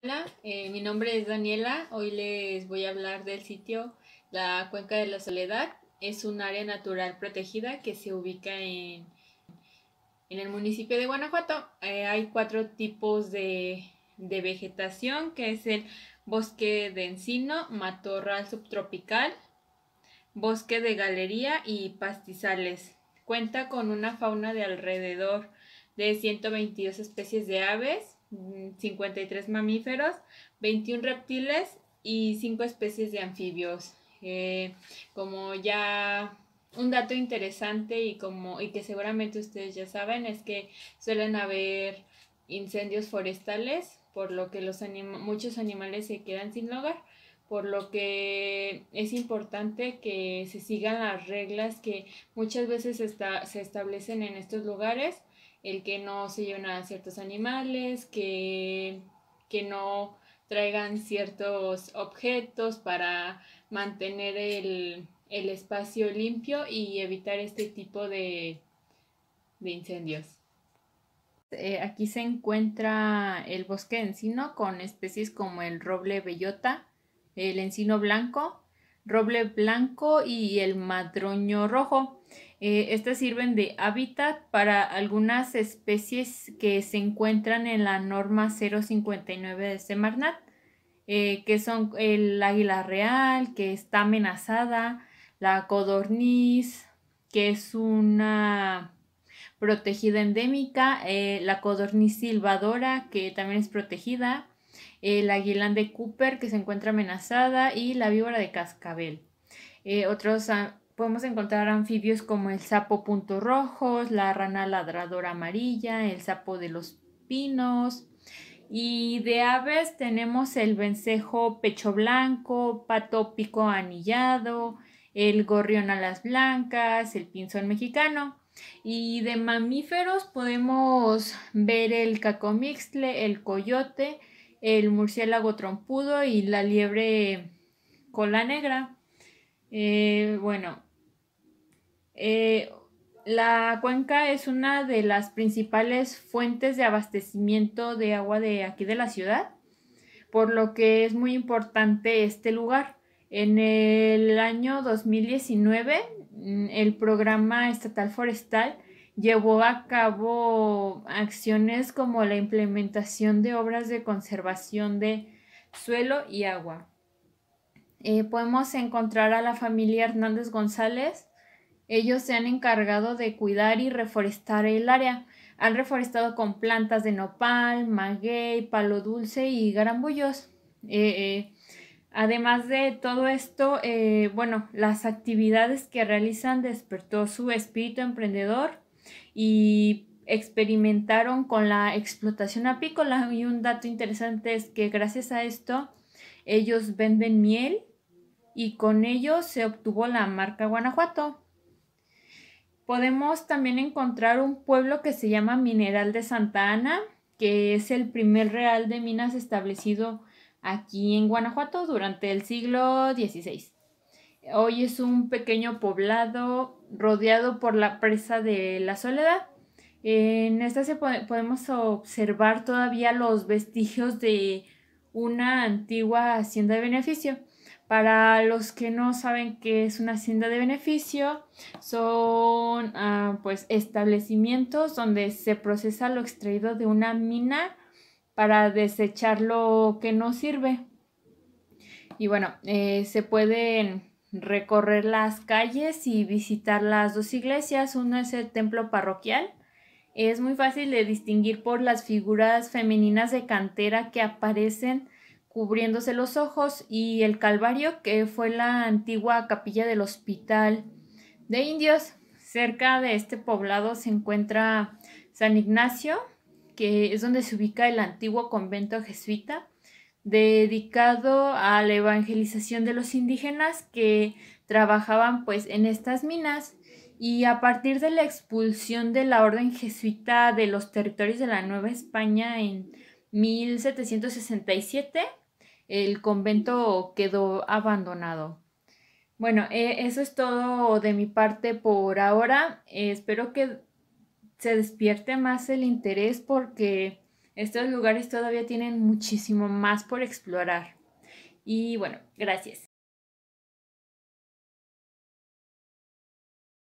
Hola, eh, mi nombre es Daniela. Hoy les voy a hablar del sitio La Cuenca de la Soledad. Es un área natural protegida que se ubica en, en el municipio de Guanajuato. Eh, hay cuatro tipos de, de, vegetación, que es el bosque de encino, matorral subtropical, bosque de galería y pastizales. Cuenta con una fauna de alrededor de 122 especies de aves 53 mm, mamíferos, 21 reptiles y 5 especies de anfibios. Eh, como ya un dato interesante y, como, y que seguramente ustedes ya saben es que suelen haber incendios forestales, por lo que los muchos animales se quedan sin hogar por lo que es importante que se sigan las reglas que muchas veces se establecen en estos lugares el que no se lleven a ciertos animales, que, no traigan ciertos objetos para mantener el, espacio limpio y evitar este tipo de, incendios. Eh, aquí se encuentra el bosque de encino con especies como el roble bellota, el encino blanco, roble blanco y el madroño rojo. Eh, estas sirven de hábitat para algunas especies que se encuentran en la norma 059 de Semarnat, eh, que son el águila real, que está amenazada, la codorniz, que es una protegida endémica, eh, la codorniz silvadora, que también es protegida, el aguilán de Cooper, que se encuentra amenazada, y la víbora de cascabel. otros Podemos encontrar anfibios como el sapo punto rojos, la rana ladradora amarilla, el sapo de los pinos. Y de aves tenemos el vencejo pecho blanco, pato pico anillado, el gorrión a las blancas, el pinzón mexicano. Y de mamíferos podemos ver el cacomixle, el coyote, el murciélago trompudo y la liebre cola negra. Eh, bueno, eh, la cuenca es una de las principales fuentes de abastecimiento de agua de aquí de la ciudad, por lo que es muy importante este lugar. En el año 2019, mm, el programa estatal forestal llevó a cabo acciones como la implementación de obras de conservación de suelo y agua. Eh, podemos encontrar a la familia Hernández González ellos se han encargado de cuidar y reforestar el área. Han reforestado con plantas de nopal, maguey, palo dulce y garambullos. Eh, eh, además de todo esto, eh, bueno, las actividades que realizan despertó su espíritu emprendedor y experimentaron con la explotación apícola. Y un dato interesante es que gracias a esto ellos venden miel y con ello se obtuvo la marca Guanajuato. Podemos también encontrar un pueblo que se llama Mineral de Santa Ana, que es el primer real de minas establecido aquí en Guanajuato durante el siglo XVI. Hoy es un pequeño poblado rodeado por la presa de la Soledad. En esta se podemos observar todavía los vestigios de una antigua hacienda de beneficio. Para los que no saben qué es una hacienda de beneficio, son ah, pues establecimientos donde se procesa lo extraído de una mina para desechar lo que no sirve. Y bueno, eh, se pueden recorrer las calles y visitar las dos iglesias. Uno es el templo parroquial. Es muy fácil de distinguir por las figuras femeninas de cantera que aparecen cubriéndose los ojos, y el Calvario, que fue la antigua capilla del hospital de indios. Cerca de este poblado se encuentra San Ignacio, que es donde se ubica el antiguo convento jesuita dedicado a la evangelización de los indígenas que trabajaban pues en estas minas y a partir de la expulsión de la orden jesuita de los territorios de la Nueva España en 1767 el convento quedó abandonado. Bueno, e, eso es todo de mi parte por ahora. espero que se despierte más el interés porque estos lugares todavía tienen muchísimo más por explorar. Y bueno, gracias.